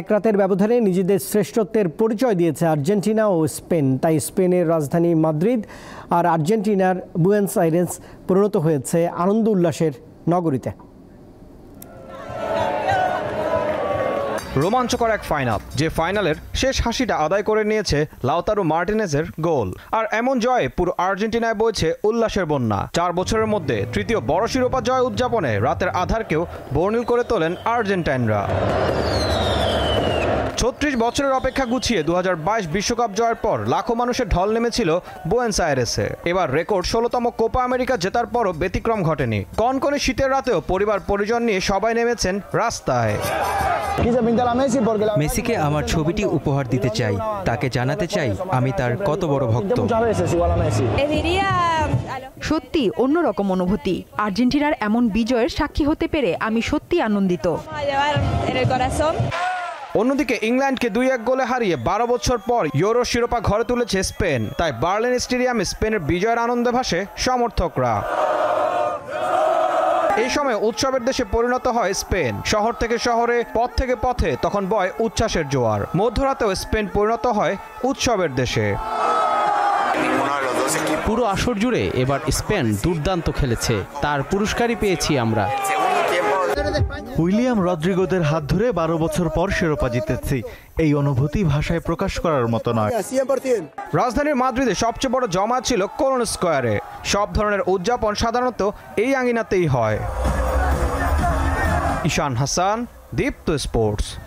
এক রাতের ব্যবধানে নিজেদের শ্রেষ্ঠত্বের পরিচয় দিয়েছে আর্জেন্টিনা ও স্পেন তাই স্পেনের রাজধানী মাদ্রিদ আর আর্জেন্টিনার বুয়েন্স আইরেন্স পরিণত হয়েছে আনন্দ উল্লাসের নগরীতে রোমাঞ্চকর এক ফাইনাল যে ফাইনালের শেষ হাসিটা আদায় করে নিয়েছে লাউতারো মার্টিনেজের গোল আর এমন জয়ে পুরো আর্জেন্টিনায় বইছে উল্লাসের বন্যা চার বছরের মধ্যে তৃতীয় বড় শিরোপা জয় উদযাপনে রাতের আধারকেও বর্ণিল করে তোলেন আর্জেন্টাইনরা ছত্রিশ বছরের অপেক্ষা গুছিয়ে দু বিশ্বকাপ জয়ের পর লাখো মানুষের ঢল নেমেছিল বোয়েন্স আয়ারেসে এবার রেকর্ড ষোলতম কোপা আমেরিকা জেতার পরও ব্যতিক্রম ঘটেনি কনকনে শীতের রাতেও পরিবার পরিজন নিয়ে সবাই নেমেছেন রাস্তায় মেসিকে আমার ছবিটি উপহার দিতে চাই তাকে জানাতে চাই আমি তার কত বড় ভক্ত সত্যি অন্যরকম অনুভূতি আর্জেন্টিনার এমন বিজয়ের সাক্ষী হতে পেরে আমি সত্যি আনন্দিত অন্যদিকে ইংল্যান্ডকে দুই এক গোলে হারিয়ে বারো বছর পর ইউরো শিরোপা ঘরে তুলেছে স্পেন তাই বার্লিন স্টেডিয়ামে স্পেনের বিজয়ের আনন্দে ভাসে সমর্থকরা এই সময় উৎসবের দেশে পরিণত হয় স্পেন শহর থেকে শহরে পথ থেকে পথে তখন বয় উচ্ছ্বাসের জোয়ার মধ্যরাতেও স্পেন পরিণত হয় উৎসবের দেশে পুরো আসর জুড়ে এবার স্পেন দুর্দান্ত খেলেছে তার পুরস্কারই পেয়েছি আমরা উইলিয়াম রদ্রিগোদের হাত ধরে বারো বছর পর শিরোপা জিতেছি এই অনুভূতি ভাষায় প্রকাশ করার মতো নয় রাজধানীর মাদ্রিদে সবচেয়ে বড় জমা ছিল কোলন স্কোয়ারে সব ধরনের উদযাপন সাধারণত এই আঙিনাতেই হয় ঈশান হাসান দীপ্ত স্পোর্টস